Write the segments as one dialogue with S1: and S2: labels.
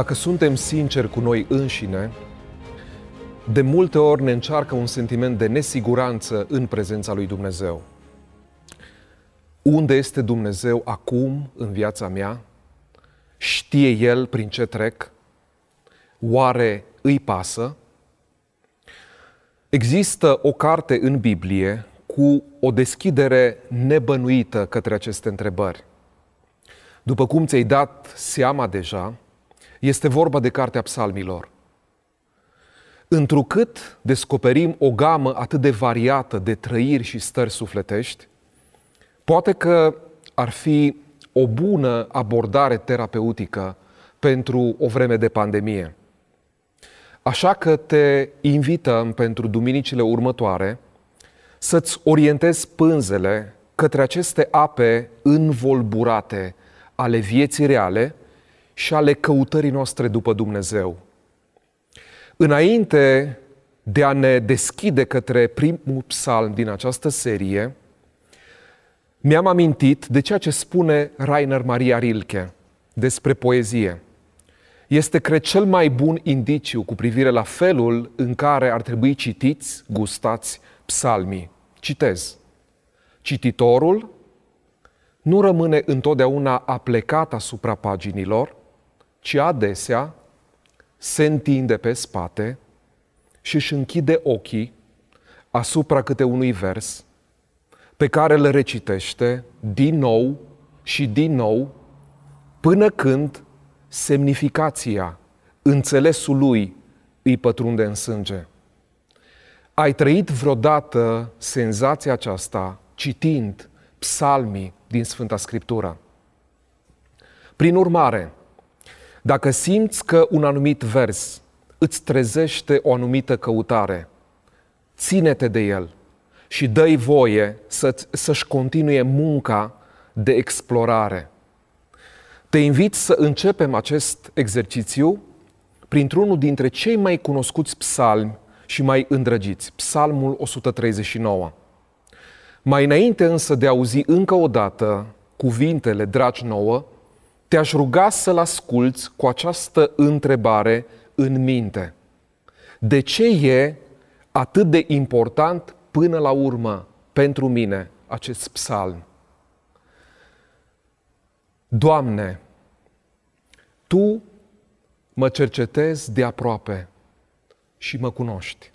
S1: Dacă suntem sinceri cu noi înșine, de multe ori ne încearcă un sentiment de nesiguranță în prezența lui Dumnezeu. Unde este Dumnezeu acum în viața mea? Știe El prin ce trec? Oare îi pasă? Există o carte în Biblie cu o deschidere nebănuită către aceste întrebări. După cum ți-ai dat seama deja, este vorba de Cartea Psalmilor. Întrucât descoperim o gamă atât de variată de trăiri și stări sufletești, poate că ar fi o bună abordare terapeutică pentru o vreme de pandemie. Așa că te invităm pentru duminicile următoare să-ți orientezi pânzele către aceste ape învolburate ale vieții reale, și ale căutării noastre după Dumnezeu. Înainte de a ne deschide către primul psalm din această serie, mi-am amintit de ceea ce spune Rainer Maria Rilke despre poezie. Este, cred, cel mai bun indiciu cu privire la felul în care ar trebui citiți, gustați psalmii. Citez. Cititorul nu rămâne întotdeauna aplecat asupra paginilor, ci adesea se întinde pe spate și își închide ochii asupra câte unui vers pe care îl recitește din nou și din nou până când semnificația, înțelesul lui îi pătrunde în sânge. Ai trăit vreodată senzația aceasta citind psalmii din Sfânta Scriptură? Prin urmare, dacă simți că un anumit vers îți trezește o anumită căutare, ține-te de el și dă-i voie să, să-și continue munca de explorare. Te invit să începem acest exercițiu printr-unul dintre cei mai cunoscuți psalmi și mai îndrăgiți, Psalmul 139. Mai înainte însă de a auzi încă o dată cuvintele dragi nouă, te-aș ruga să-l asculți cu această întrebare în minte. De ce e atât de important până la urmă pentru mine acest psalm? Doamne, Tu mă cercetezi de aproape și mă cunoști.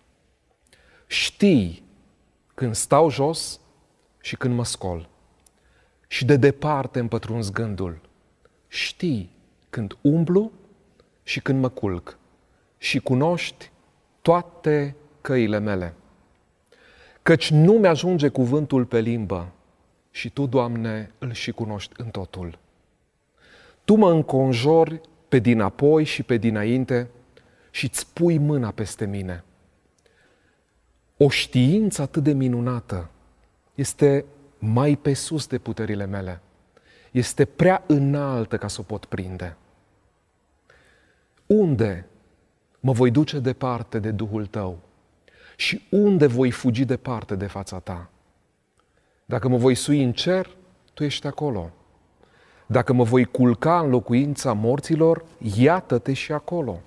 S1: Știi când stau jos și când mă scol. Și de departe împătrunzi gândul știi când umblu și când mă culc și cunoști toate căile mele. Căci nu mi-ajunge cuvântul pe limbă și Tu, Doamne, îl și cunoști în totul. Tu mă înconjori pe dinapoi și pe dinainte și îți pui mâna peste mine. O știință atât de minunată este mai pe sus de puterile mele este prea înaltă ca să o pot prinde. Unde mă voi duce departe de Duhul tău? Și unde voi fugi departe de fața ta? Dacă mă voi sui în cer, tu ești acolo. Dacă mă voi culca în locuința morților, iată-te și acolo.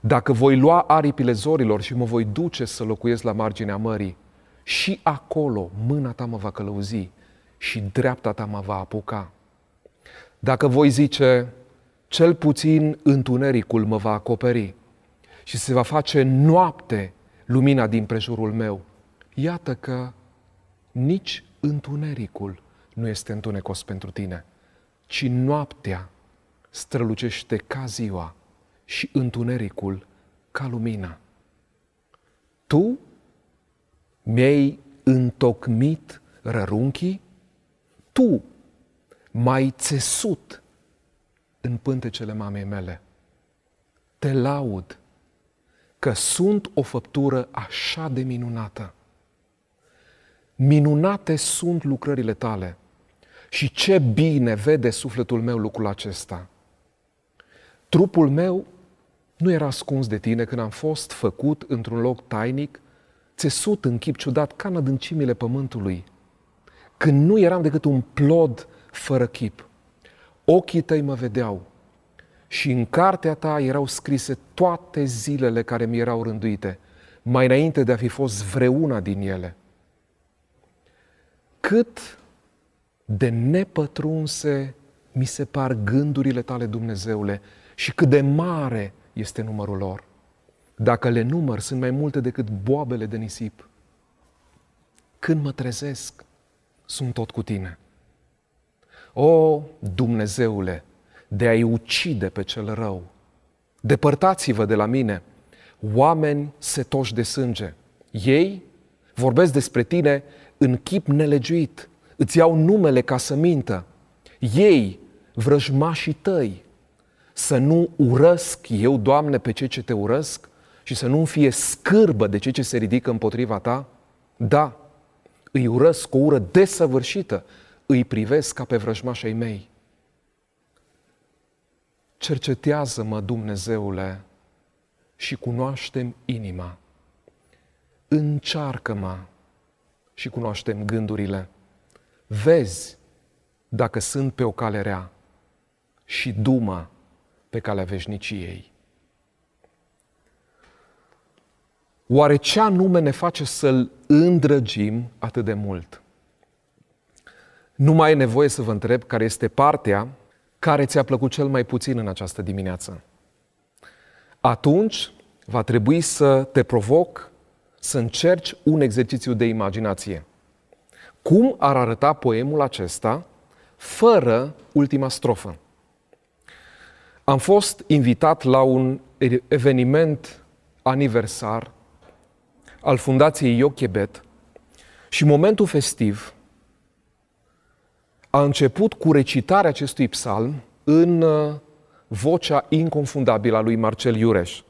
S1: Dacă voi lua aripile zorilor și mă voi duce să locuiesc la marginea mării, și acolo mâna ta mă va călăuzi și dreapta ta mă va apuca. Dacă voi zice, cel puțin întunericul mă va acoperi și se va face noapte lumina din prejurul meu, iată că nici întunericul nu este întunecos pentru tine, ci noaptea strălucește ca ziua și întunericul ca lumina. Tu mi-ai întocmit rărunchii tu m-ai țesut în pântecele mamei mele. Te laud că sunt o făptură așa de minunată. Minunate sunt lucrările tale și ce bine vede sufletul meu lucrul acesta. Trupul meu nu era ascuns de tine când am fost făcut într-un loc tainic, țesut în chip ciudat ca în adâncimile pământului când nu eram decât un plod fără chip. Ochii tăi mă vedeau și în cartea ta erau scrise toate zilele care mi erau rânduite, mai înainte de a fi fost vreuna din ele. Cât de nepătrunse mi se par gândurile tale, Dumnezeule, și cât de mare este numărul lor. Dacă le număr, sunt mai multe decât boabele de nisip. Când mă trezesc, sunt tot cu tine. O, Dumnezeule, de a-i ucide pe cel rău, depărtați-vă de la mine, oameni setoși de sânge. Ei vorbesc despre tine în chip nelegiuit, îți iau numele ca să mintă. Ei, vrăjmașii tăi, să nu urăsc eu, Doamne, pe cei ce te urăsc și să nu fie scârbă de cei ce se ridică împotriva ta? Da, îi urăsc cu o ură desăvârșită, îi privesc ca pe vrăjmașii mei. Cercetează-mă, Dumnezeule, și cunoaștem inima. Încearcă-mă și cunoaștem gândurile. Vezi dacă sunt pe o cale rea și dumă pe calea veșniciei. Oare ce anume ne face să-L îndrăgim atât de mult? Nu mai e nevoie să vă întreb care este partea care ți-a plăcut cel mai puțin în această dimineață. Atunci va trebui să te provoc să încerci un exercițiu de imaginație. Cum ar arăta poemul acesta fără ultima strofă? Am fost invitat la un eveniment aniversar al fundației Iochebet și momentul festiv a început cu recitarea acestui psalm în uh, vocea inconfundabilă a lui Marcel Iureș.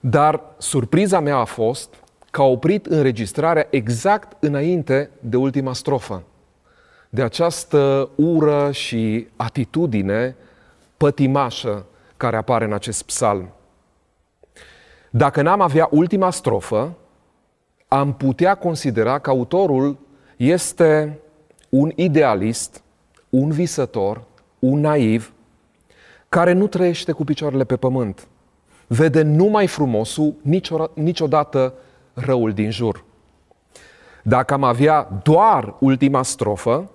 S1: Dar surpriza mea a fost că a oprit înregistrarea exact înainte de ultima strofă. De această ură și atitudine pătimașă care apare în acest psalm. Dacă n-am avea ultima strofă, am putea considera că autorul este un idealist, un visător, un naiv, care nu trăiește cu picioarele pe pământ. Vede numai frumosul, niciodată răul din jur. Dacă am avea doar ultima strofă,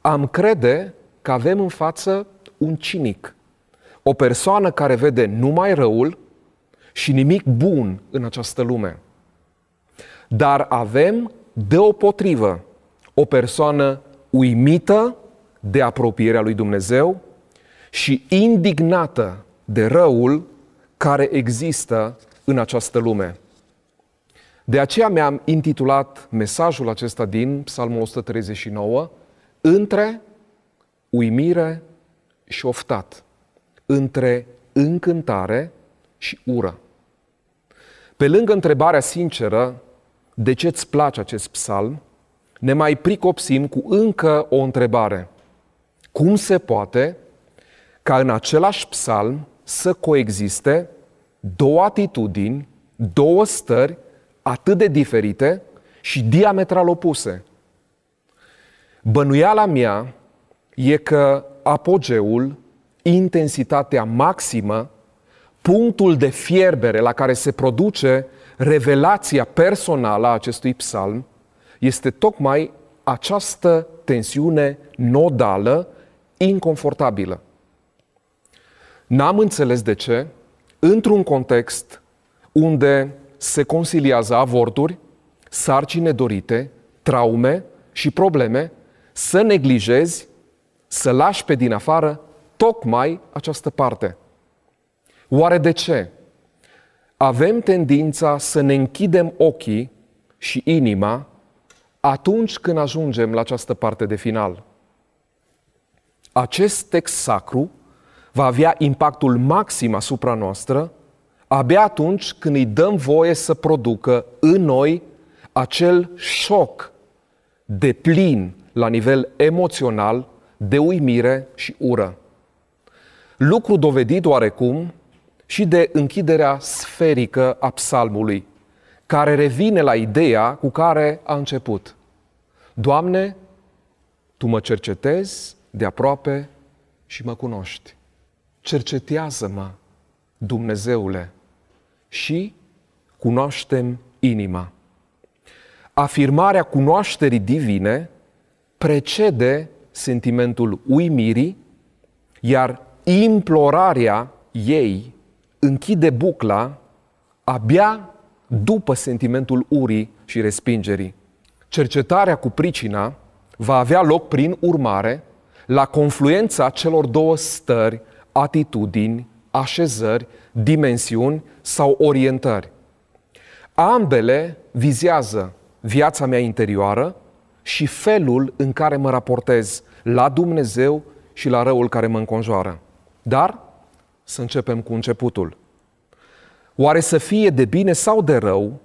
S1: am crede că avem în față un cinic, o persoană care vede numai răul și nimic bun în această lume. Dar avem, deopotrivă, o persoană uimită de apropierea lui Dumnezeu și indignată de răul care există în această lume. De aceea mi-am intitulat mesajul acesta din Psalmul 139 între uimire și oftat, între încântare și ură. Pe lângă întrebarea sinceră, de ce îți place acest psalm, ne mai pricopsim cu încă o întrebare. Cum se poate ca în același psalm să coexiste două atitudini, două stări atât de diferite și diametral opuse? Bănuiala mea e că apogeul, intensitatea maximă punctul de fierbere la care se produce revelația personală a acestui psalm este tocmai această tensiune nodală inconfortabilă. N-am înțeles de ce, într-un context unde se conciliază avorturi, sarcine dorite, traume și probleme, să neglijezi, să lași pe din afară tocmai această parte – Oare de ce? Avem tendința să ne închidem ochii și inima atunci când ajungem la această parte de final. Acest text sacru va avea impactul maxim asupra noastră abia atunci când îi dăm voie să producă în noi acel șoc de plin la nivel emoțional de uimire și ură. Lucru dovedit oarecum și de închiderea sferică a psalmului, care revine la ideea cu care a început. Doamne, Tu mă cercetezi de aproape și mă cunoști. Cercetează-mă, Dumnezeule, și cunoaștem inima. Afirmarea cunoașterii divine precede sentimentul uimirii, iar implorarea ei închide bucla abia după sentimentul urii și respingerii. Cercetarea cu pricina va avea loc prin urmare la confluența celor două stări, atitudini, așezări, dimensiuni sau orientări. Ambele vizează viața mea interioară și felul în care mă raportez la Dumnezeu și la răul care mă înconjoară. Dar să începem cu începutul. Oare să fie de bine sau de rău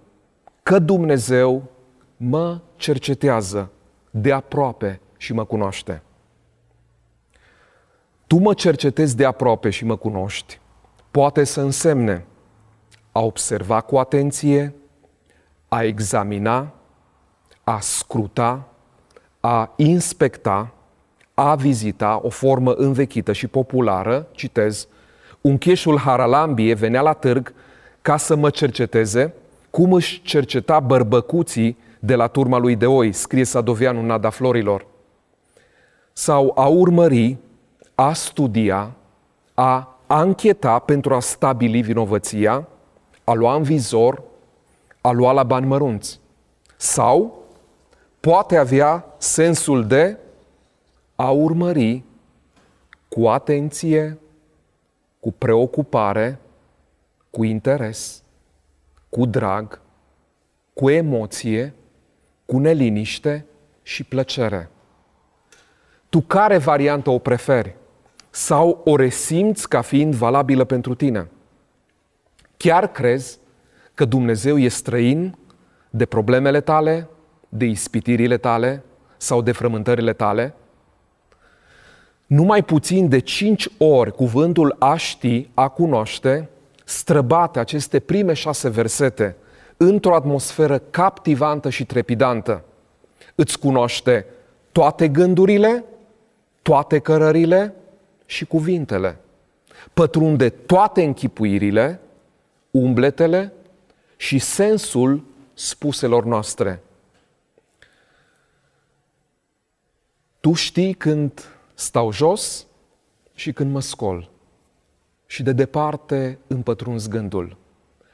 S1: că Dumnezeu mă cercetează de aproape și mă cunoaște? Tu mă cercetezi de aproape și mă cunoști, poate să însemne a observa cu atenție, a examina, a scruta, a inspecta, a vizita o formă învechită și populară, citez, Uncheșul Haralambie venea la târg ca să mă cerceteze cum își cerceta bărbăcuții de la turma lui oi, scrie Sadoveanu Nada Florilor. Sau a urmări, a studia, a ancheta pentru a stabili vinovăția, a lua în vizor, a lua la bani mărunți. Sau poate avea sensul de a urmări cu atenție, cu preocupare, cu interes, cu drag, cu emoție, cu neliniște și plăcere. Tu care variantă o preferi? Sau o resimți ca fiind valabilă pentru tine? Chiar crezi că Dumnezeu e străin de problemele tale, de ispitirile tale sau de frământările tale? numai puțin de cinci ori cuvântul a ști, a cunoaște, străbate aceste prime șase versete într-o atmosferă captivantă și trepidantă. Îți cunoaște toate gândurile, toate cărările și cuvintele. Pătrunde toate închipuirile, umbletele și sensul spuselor noastre. Tu știi când stau jos și când mă scol. Și de departe împătrunz gândul.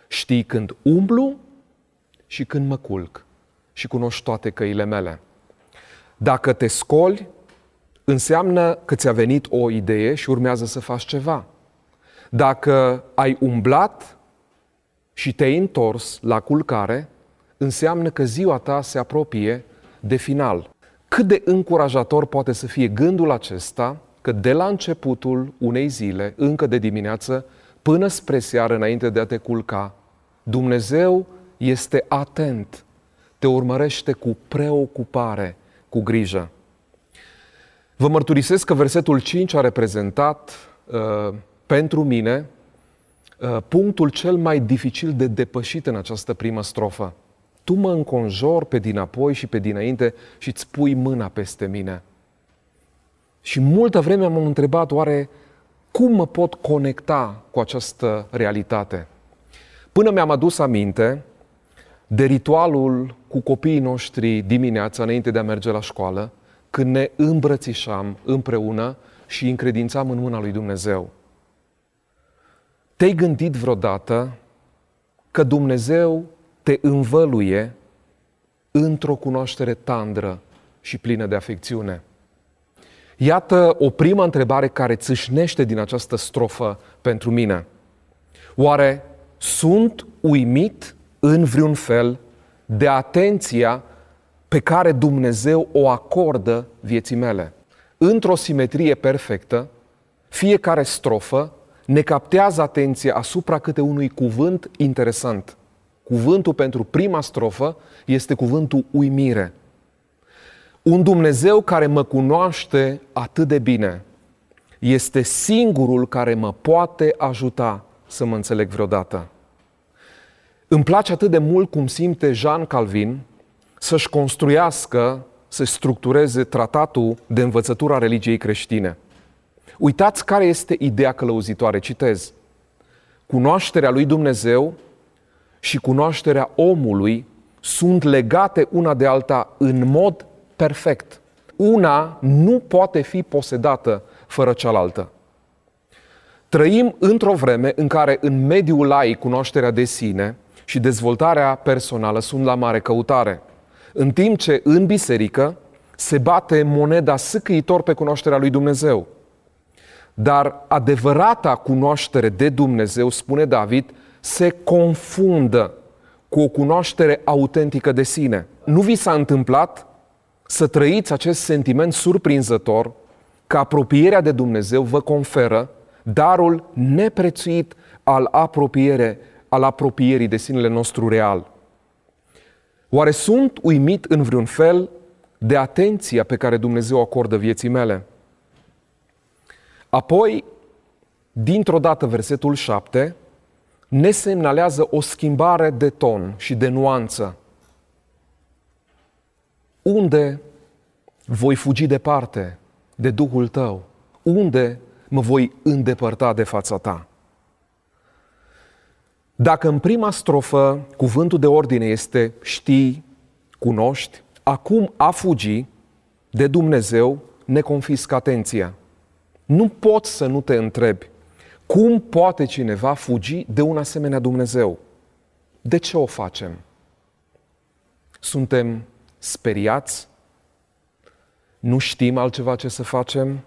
S1: Știi când umblu și când mă culc și cunoști toate căile mele. Dacă te scoli, înseamnă că ți-a venit o idee și urmează să faci ceva. Dacă ai umblat și te-ai întors la culcare, înseamnă că ziua ta se apropie de final. Cât de încurajator poate să fie gândul acesta că de la începutul unei zile, încă de dimineață, până spre seară, înainte de a te culca, Dumnezeu este atent, te urmărește cu preocupare, cu grijă. Vă mărturisesc că versetul 5 a reprezentat uh, pentru mine uh, punctul cel mai dificil de depășit în această primă strofă tu mă înconjor pe dinapoi și pe dinainte și îți pui mâna peste mine. Și multă vreme m-am întrebat oare cum mă pot conecta cu această realitate. Până mi-am adus aminte de ritualul cu copiii noștri dimineața înainte de a merge la școală, când ne îmbrățișam împreună și încredințam în mâna lui Dumnezeu. Te-ai gândit vreodată că Dumnezeu te învăluie într-o cunoaștere tandră și plină de afecțiune. Iată o primă întrebare care țâșnește din această strofă pentru mine. Oare sunt uimit în vreun fel de atenția pe care Dumnezeu o acordă vieții mele? Într-o simetrie perfectă, fiecare strofă ne captează atenția asupra câte unui cuvânt interesant – Cuvântul pentru prima strofă este cuvântul uimire. Un Dumnezeu care mă cunoaște atât de bine este singurul care mă poate ajuta să mă înțeleg vreodată. Îmi place atât de mult cum simte Jean Calvin să-și construiască, să structureze tratatul de învățătură a religiei creștine. Uitați care este ideea călăuzitoare, citez. Cunoașterea lui Dumnezeu și cunoașterea omului sunt legate una de alta în mod perfect. Una nu poate fi posedată fără cealaltă. Trăim într-o vreme în care în mediul lai cunoașterea de sine și dezvoltarea personală sunt la mare căutare, în timp ce în biserică se bate moneda sâcâitor pe cunoașterea lui Dumnezeu. Dar adevărata cunoaștere de Dumnezeu, spune David, se confundă cu o cunoaștere autentică de sine. Nu vi s-a întâmplat să trăiți acest sentiment surprinzător că apropierea de Dumnezeu vă conferă darul neprețuit al, apropiere, al apropierii de sinele nostru real. Oare sunt uimit în vreun fel de atenția pe care Dumnezeu acordă vieții mele? Apoi, dintr-o dată, versetul 7, ne semnalează o schimbare de ton și de nuanță. Unde voi fugi departe de Duhul tău? Unde mă voi îndepărta de fața ta? Dacă în prima strofă cuvântul de ordine este știi, cunoști, acum a fugi de Dumnezeu ne confiscă atenția. Nu poți să nu te întrebi cum poate cineva fugi de un asemenea Dumnezeu? De ce o facem? Suntem speriați? Nu știm altceva ce să facem?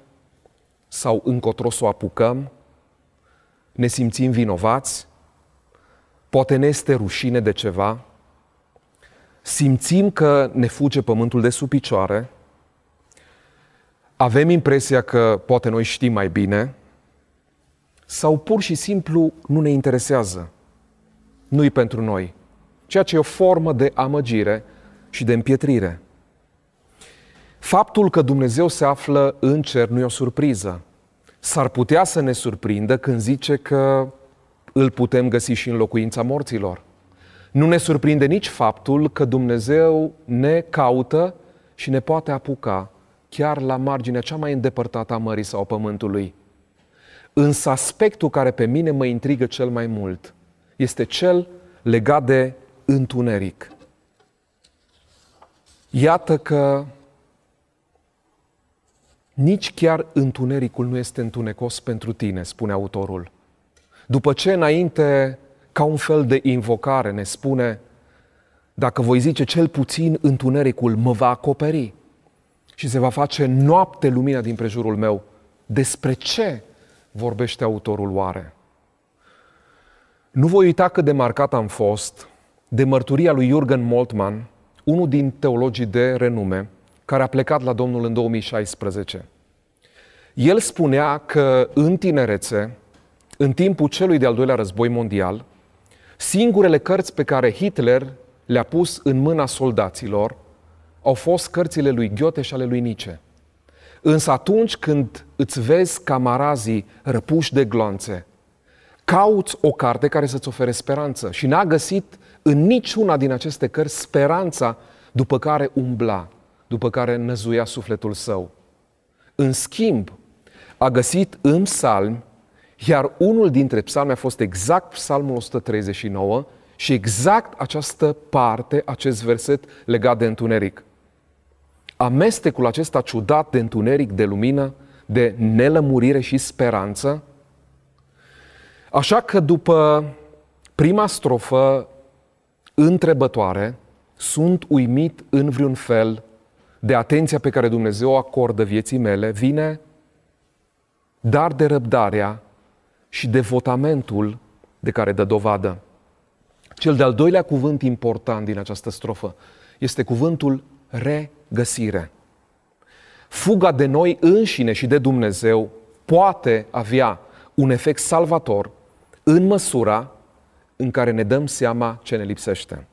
S1: Sau încotro să o apucăm? Ne simțim vinovați? Poate ne este rușine de ceva? Simțim că ne fuge pământul de sub picioare? Avem impresia că poate noi știm mai bine? sau pur și simplu nu ne interesează. Nu-i pentru noi. Ceea ce e o formă de amăgire și de împietrire. Faptul că Dumnezeu se află în cer nu e o surpriză. S-ar putea să ne surprindă când zice că îl putem găsi și în locuința morților. Nu ne surprinde nici faptul că Dumnezeu ne caută și ne poate apuca chiar la marginea cea mai îndepărtată a mării sau a pământului. Însă aspectul care pe mine mă intrigă cel mai mult este cel legat de întuneric. Iată că nici chiar întunericul nu este întunecos pentru tine, spune autorul. După ce înainte, ca un fel de invocare, ne spune, dacă voi zice cel puțin întunericul mă va acoperi și se va face noapte lumina din prejurul meu, despre ce vorbește autorul oare? Nu voi uita cât de marcat am fost de mărturia lui Jürgen Moltmann, unul din teologii de renume, care a plecat la Domnul în 2016. El spunea că în tinerețe, în timpul celui de-al doilea război mondial, singurele cărți pe care Hitler le-a pus în mâna soldaților au fost cărțile lui Goethe și ale lui Nietzsche – Însă atunci când îți vezi camarazii răpuși de glonțe, cauți o carte care să-ți ofere speranță și n-a găsit în niciuna din aceste cărți speranța după care umbla, după care năzuia sufletul său. În schimb, a găsit în Psalm, iar unul dintre psalmi a fost exact psalmul 139 și exact această parte, acest verset legat de întuneric amestecul acesta ciudat de întuneric, de lumină, de nelămurire și speranță. Așa că după prima strofă întrebătoare, sunt uimit în vreun fel de atenția pe care Dumnezeu o acordă vieții mele, vine dar de răbdarea și devotamentul de care dă dovadă. Cel de-al doilea cuvânt important din această strofă este cuvântul regăsire. Fuga de noi înșine și de Dumnezeu poate avea un efect salvator în măsura în care ne dăm seama ce ne lipsește.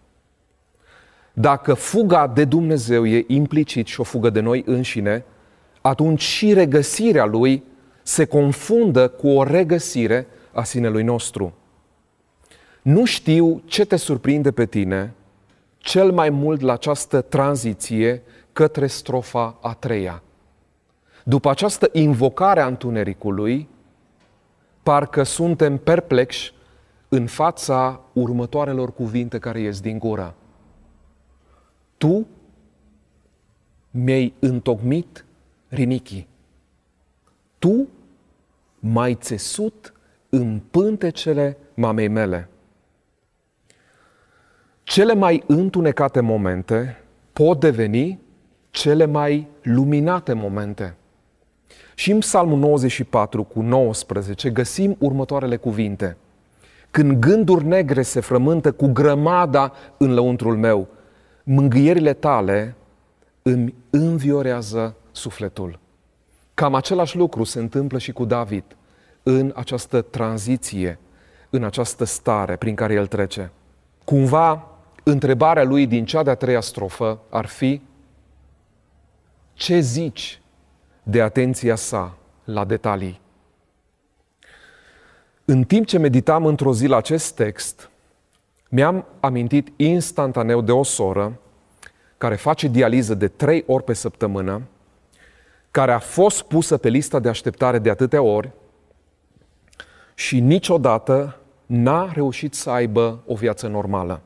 S1: Dacă fuga de Dumnezeu e implicit și o fugă de noi înșine, atunci și regăsirea lui se confundă cu o regăsire a sinelui nostru. Nu știu ce te surprinde pe tine cel mai mult la această tranziție către strofa a treia. După această invocare a întunericului, parcă suntem perplexi în fața următoarelor cuvinte care ies din gură. Tu mi-ai întocmit rinichii. Tu m-ai țesut în pântecele mamei mele cele mai întunecate momente pot deveni cele mai luminate momente. Și în Psalmul 94 cu 19 găsim următoarele cuvinte. Când gânduri negre se frământă cu grămada în lăuntrul meu, mângâierile tale îmi înviorează sufletul. Cam același lucru se întâmplă și cu David în această tranziție, în această stare prin care el trece. Cumva Întrebarea lui din cea de-a treia strofă ar fi ce zici de atenția sa la detalii? În timp ce meditam într-o zi la acest text, mi-am amintit instantaneu de o soră care face dializă de trei ori pe săptămână, care a fost pusă pe lista de așteptare de atâtea ori și niciodată n-a reușit să aibă o viață normală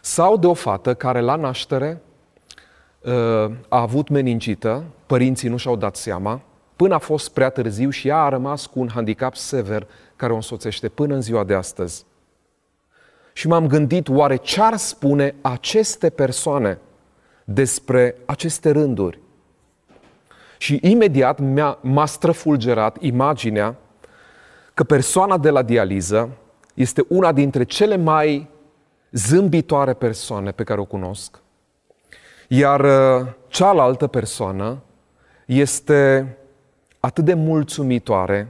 S1: sau de o fată care la naștere uh, a avut meningită, părinții nu și-au dat seama, până a fost prea târziu și ea a rămas cu un handicap sever care o însoțește până în ziua de astăzi. Și m-am gândit oare ce ar spune aceste persoane despre aceste rânduri. Și imediat mi-a, m-a străfulgerat imaginea că persoana de la dializă este una dintre cele mai zâmbitoare persoane pe care o cunosc, iar uh, cealaltă persoană este atât de mulțumitoare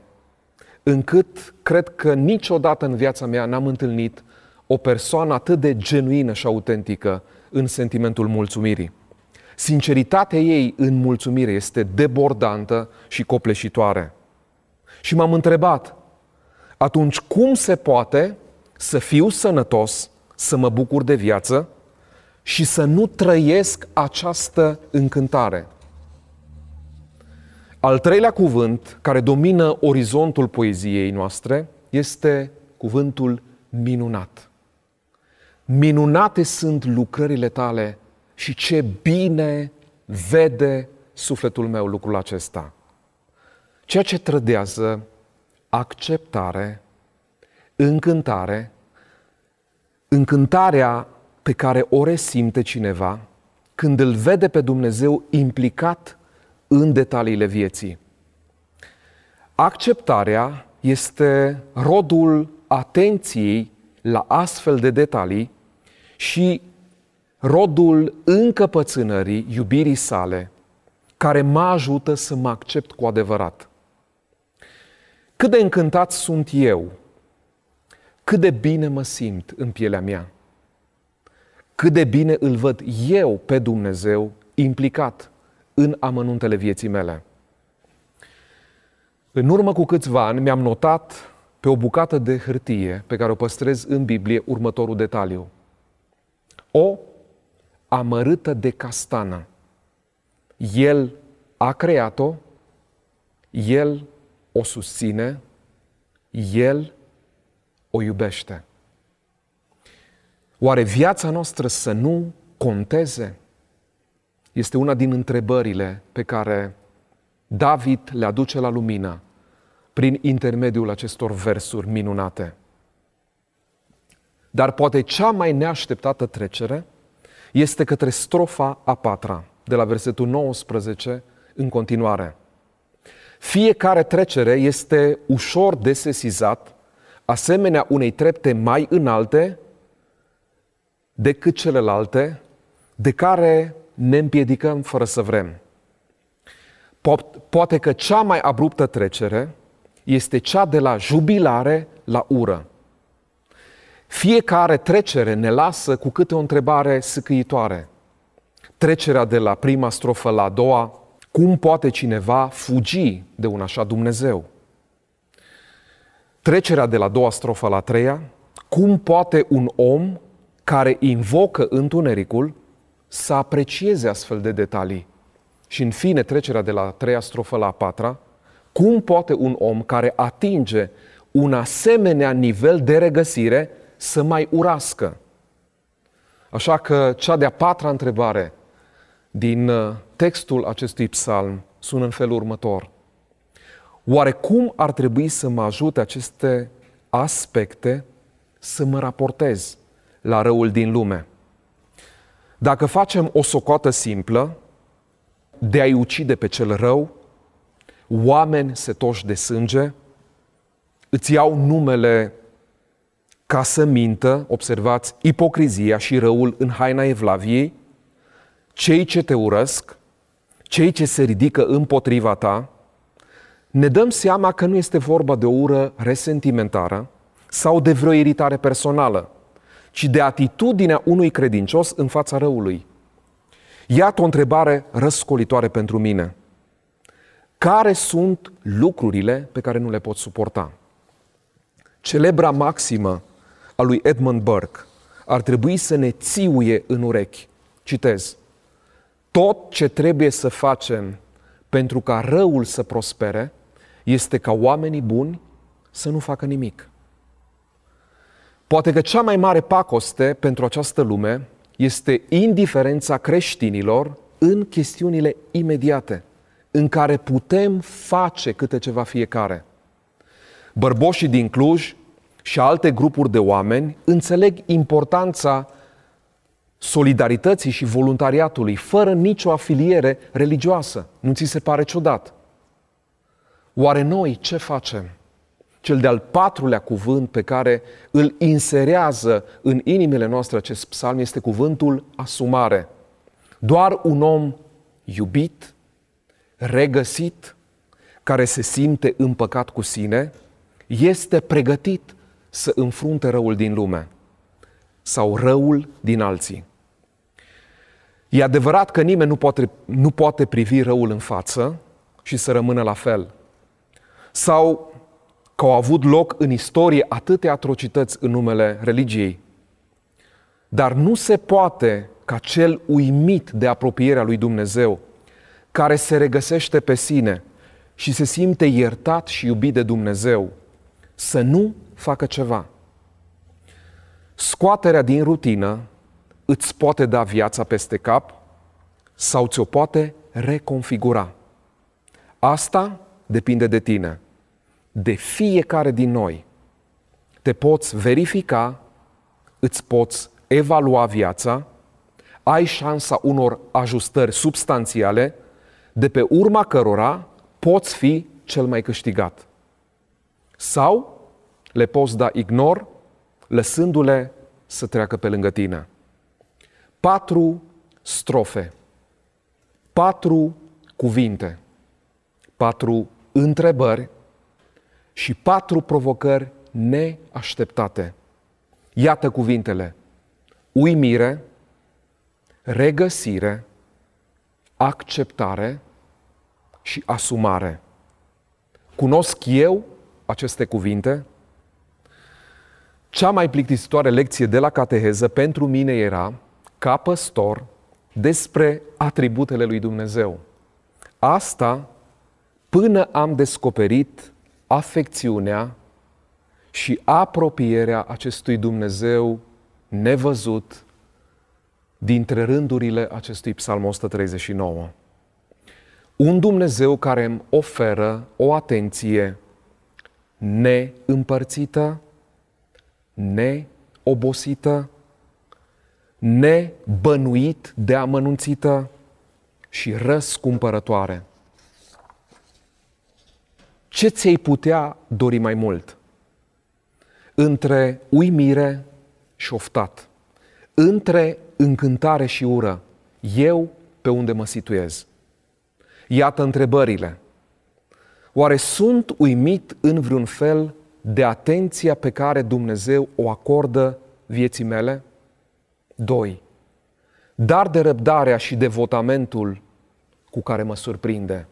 S1: încât cred că niciodată în viața mea n-am întâlnit o persoană atât de genuină și autentică în sentimentul mulțumirii. Sinceritatea ei în mulțumire este debordantă și copleșitoare. Și m-am întrebat, atunci cum se poate să fiu sănătos să mă bucur de viață și să nu trăiesc această încântare. Al treilea cuvânt care domină orizontul poeziei noastre este cuvântul minunat. Minunate sunt lucrările tale și ce bine vede sufletul meu lucrul acesta. Ceea ce trădează acceptare, încântare încântarea pe care o resimte cineva când îl vede pe Dumnezeu implicat în detaliile vieții. Acceptarea este rodul atenției la astfel de detalii și rodul încăpățânării iubirii sale, care mă ajută să mă accept cu adevărat. Cât de încântat sunt eu cât de bine mă simt în pielea mea, cât de bine îl văd eu pe Dumnezeu implicat în amănuntele vieții mele. În urmă cu câțiva ani mi-am notat pe o bucată de hârtie pe care o păstrez în Biblie următorul detaliu. O amărâtă de castană. El a creat-o, El o susține, El o iubește. Oare viața noastră să nu conteze? Este una din întrebările pe care David le aduce la lumină prin intermediul acestor versuri minunate. Dar poate cea mai neașteptată trecere este către strofa a patra, de la versetul 19 în continuare. Fiecare trecere este ușor de sesizat asemenea unei trepte mai înalte decât celelalte, de care ne împiedicăm fără să vrem. Po- poate că cea mai abruptă trecere este cea de la jubilare la ură. Fiecare trecere ne lasă cu câte o întrebare scăitoare. Trecerea de la prima strofă la a doua, cum poate cineva fugi de un așa Dumnezeu? trecerea de la a doua strofă la a treia, cum poate un om care invocă întunericul să aprecieze astfel de detalii? Și în fine, trecerea de la a treia strofă la a patra, cum poate un om care atinge un asemenea nivel de regăsire să mai urască? Așa că cea de-a patra întrebare din uh, textul acestui psalm sună în felul următor – Oare cum ar trebui să mă ajute aceste aspecte să mă raportez la răul din lume? Dacă facem o socoată simplă de a-i ucide pe cel rău, oameni setoși de sânge, îți iau numele ca să mintă, observați, ipocrizia și răul în haina evlaviei, cei ce te urăsc, cei ce se ridică împotriva ta, ne dăm seama că nu este vorba de o ură resentimentară sau de vreo iritare personală, ci de atitudinea unui credincios în fața răului. Iată o întrebare răscolitoare pentru mine. Care sunt lucrurile pe care nu le pot suporta? Celebra maximă a lui Edmund Burke ar trebui să ne țiuie în urechi. Citez. Tot ce trebuie să facem pentru ca răul să prospere este ca oamenii buni să nu facă nimic. Poate că cea mai mare pacoste pentru această lume este indiferența creștinilor în chestiunile imediate, în care putem face câte ceva fiecare. Bărboșii din Cluj și alte grupuri de oameni înțeleg importanța solidarității și voluntariatului, fără nicio afiliere religioasă. Nu ți se pare ciudat? Oare noi ce facem? Cel de-al patrulea cuvânt pe care îl inserează în inimile noastre acest psalm este cuvântul asumare. Doar un om iubit, regăsit, care se simte împăcat cu sine, este pregătit să înfrunte răul din lume sau răul din alții. E adevărat că nimeni nu poate, nu poate privi răul în față și să rămână la fel sau că au avut loc în istorie atâtea atrocități în numele religiei. Dar nu se poate ca cel uimit de apropierea lui Dumnezeu, care se regăsește pe sine și se simte iertat și iubit de Dumnezeu, să nu facă ceva. Scoaterea din rutină îți poate da viața peste cap sau ți-o poate reconfigura. Asta depinde de tine. De fiecare din noi te poți verifica, îți poți evalua viața, ai șansa unor ajustări substanțiale, de pe urma cărora poți fi cel mai câștigat. Sau le poți da ignor, lăsându-le să treacă pe lângă tine. Patru strofe, patru cuvinte, patru întrebări și patru provocări neașteptate. Iată cuvintele. Uimire, regăsire, acceptare și asumare. Cunosc eu aceste cuvinte? Cea mai plictisitoare lecție de la cateheză pentru mine era, ca păstor, despre atributele lui Dumnezeu. Asta până am descoperit afecțiunea și apropierea acestui Dumnezeu nevăzut dintre rândurile acestui Psalm 139. Un Dumnezeu care îmi oferă o atenție neîmpărțită, neobosită, nebănuit de amănunțită și răscumpărătoare ce ți-ai putea dori mai mult? Între uimire și oftat, între încântare și ură, eu pe unde mă situez? Iată întrebările. Oare sunt uimit în vreun fel de atenția pe care Dumnezeu o acordă vieții mele? 2. Dar de răbdarea și devotamentul cu care mă surprinde.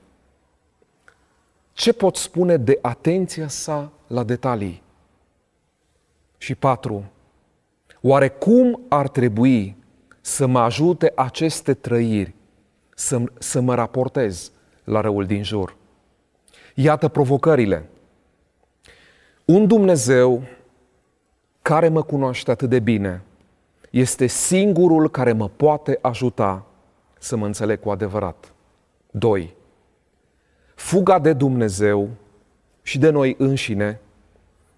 S1: Ce pot spune de atenția sa la detalii? Și patru, oare cum ar trebui să mă ajute aceste trăiri să, să mă raportez la răul din jur? Iată provocările. Un Dumnezeu care mă cunoaște atât de bine este singurul care mă poate ajuta să mă înțeleg cu adevărat. 2 fuga de Dumnezeu și de noi înșine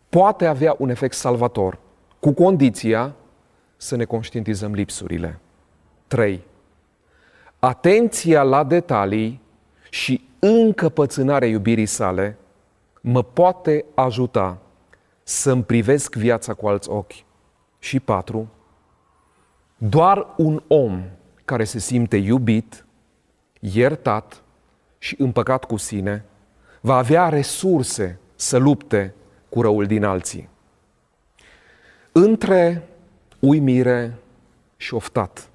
S1: poate avea un efect salvator, cu condiția să ne conștientizăm lipsurile. 3. Atenția la detalii și încăpățânarea iubirii sale mă poate ajuta să-mi privesc viața cu alți ochi. Și 4. Doar un om care se simte iubit, iertat și împăcat cu sine, va avea resurse să lupte cu răul din alții. Între uimire și oftat,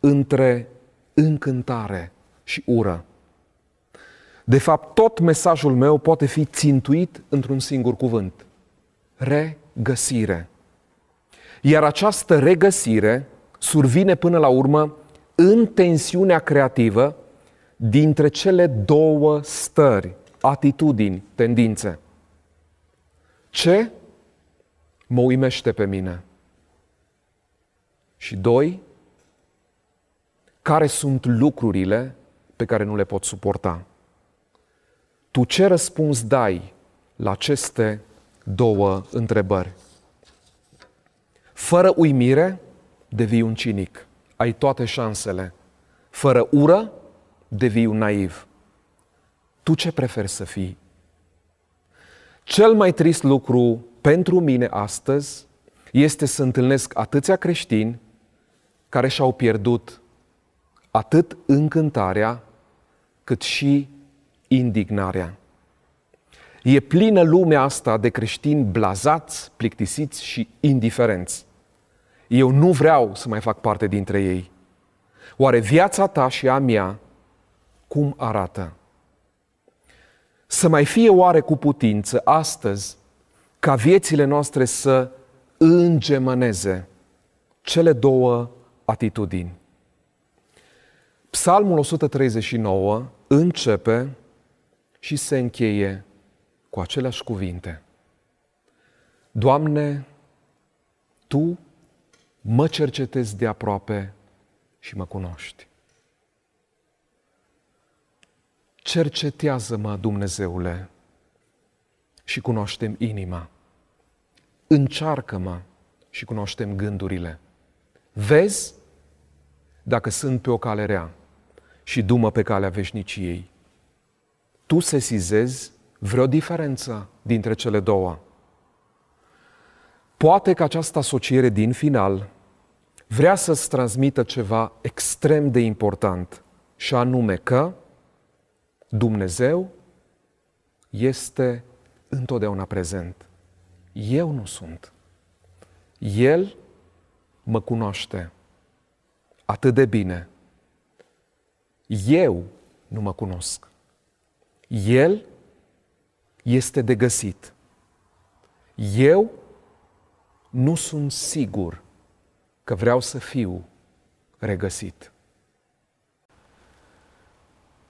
S1: între încântare și ură. De fapt, tot mesajul meu poate fi țintuit într-un singur cuvânt. Regăsire. Iar această regăsire survine până la urmă în tensiunea creativă dintre cele două stări, atitudini, tendințe. Ce mă uimește pe mine? Și doi, care sunt lucrurile pe care nu le pot suporta? Tu ce răspuns dai la aceste două întrebări? Fără uimire, devii un cinic. Ai toate șansele. Fără ură, devii un naiv. Tu ce preferi să fii? Cel mai trist lucru pentru mine astăzi este să întâlnesc atâția creștini care și-au pierdut atât încântarea cât și indignarea. E plină lumea asta de creștini blazați, plictisiți și indiferenți. Eu nu vreau să mai fac parte dintre ei. Oare viața ta și a mea cum arată. Să mai fie oare cu putință astăzi ca viețile noastre să îngemăneze cele două atitudini. Psalmul 139 începe și se încheie cu aceleași cuvinte. Doamne, Tu mă cercetezi de aproape și mă cunoști. Cercetează-mă, Dumnezeule, și cunoaștem inima. Încearcă-mă și cunoaștem gândurile. Vezi dacă sunt pe o cale rea și dumă pe calea veșniciei. Tu sesizezi vreo diferență dintre cele două. Poate că această asociere din final vrea să-ți transmită ceva extrem de important, și anume că Dumnezeu este întotdeauna prezent. Eu nu sunt. El mă cunoaște atât de bine. Eu nu mă cunosc. El este de găsit. Eu nu sunt sigur că vreau să fiu regăsit.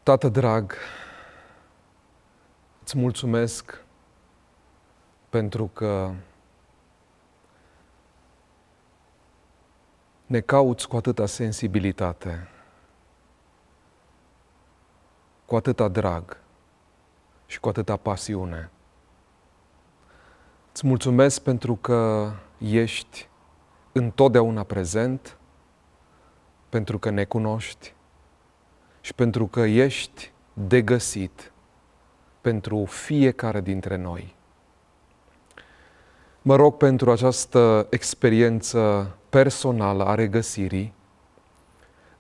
S1: Tată drag, îți mulțumesc pentru că ne cauți cu atâta sensibilitate, cu atâta drag și cu atâta pasiune. Îți mulțumesc pentru că ești întotdeauna prezent, pentru că ne cunoști, și pentru că ești de găsit pentru fiecare dintre noi. Mă rog pentru această experiență personală a regăsirii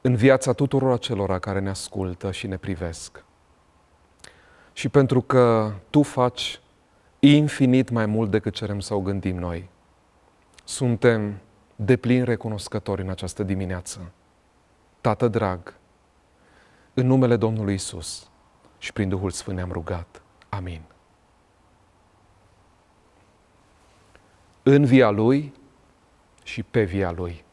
S1: în viața tuturor acelora care ne ascultă și ne privesc. Și pentru că tu faci infinit mai mult decât cerem sau gândim noi. Suntem deplin recunoscători în această dimineață. Tată drag, în numele Domnului Isus și prin Duhul Sfânt ne-am rugat. Amin. În via Lui și pe via Lui.